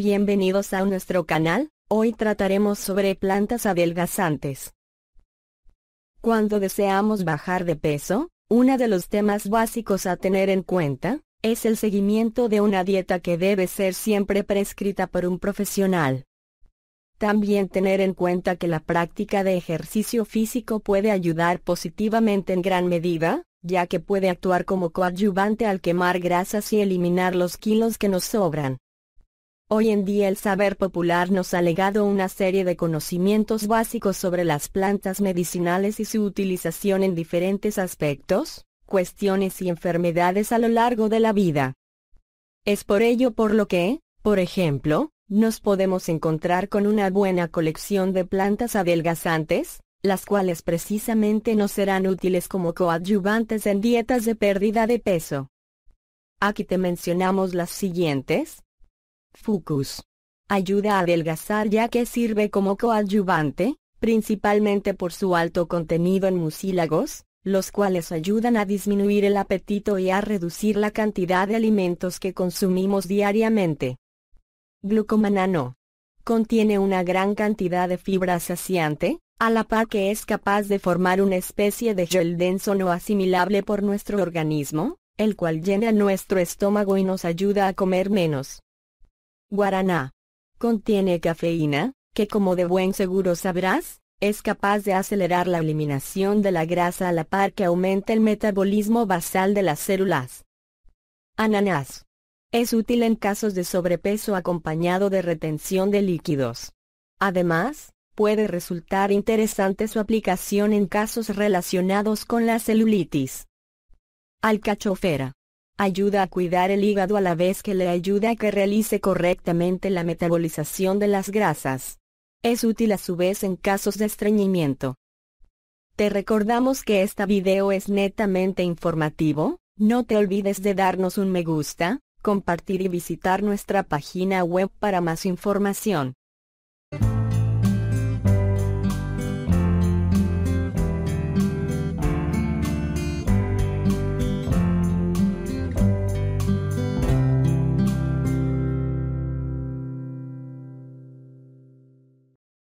Bienvenidos a nuestro canal, hoy trataremos sobre plantas adelgazantes. Cuando deseamos bajar de peso, uno de los temas básicos a tener en cuenta, es el seguimiento de una dieta que debe ser siempre prescrita por un profesional. También tener en cuenta que la práctica de ejercicio físico puede ayudar positivamente en gran medida, ya que puede actuar como coadyuvante al quemar grasas y eliminar los kilos que nos sobran. Hoy en día el saber popular nos ha legado una serie de conocimientos básicos sobre las plantas medicinales y su utilización en diferentes aspectos, cuestiones y enfermedades a lo largo de la vida. Es por ello por lo que, por ejemplo, nos podemos encontrar con una buena colección de plantas adelgazantes, las cuales precisamente nos serán útiles como coadyuvantes en dietas de pérdida de peso. Aquí te mencionamos las siguientes, Fucus. Ayuda a adelgazar ya que sirve como coadyuvante, principalmente por su alto contenido en mucílagos, los cuales ayudan a disminuir el apetito y a reducir la cantidad de alimentos que consumimos diariamente. Glucomanano. Contiene una gran cantidad de fibra saciante, a la par que es capaz de formar una especie de gel denso no asimilable por nuestro organismo, el cual llena nuestro estómago y nos ayuda a comer menos. Guaraná. Contiene cafeína, que como de buen seguro sabrás, es capaz de acelerar la eliminación de la grasa a la par que aumenta el metabolismo basal de las células. Ananás. Es útil en casos de sobrepeso acompañado de retención de líquidos. Además, puede resultar interesante su aplicación en casos relacionados con la celulitis. Alcachofera ayuda a cuidar el hígado a la vez que le ayuda a que realice correctamente la metabolización de las grasas. Es útil a su vez en casos de estreñimiento. Te recordamos que este video es netamente informativo, no te olvides de darnos un me gusta, compartir y visitar nuestra página web para más información.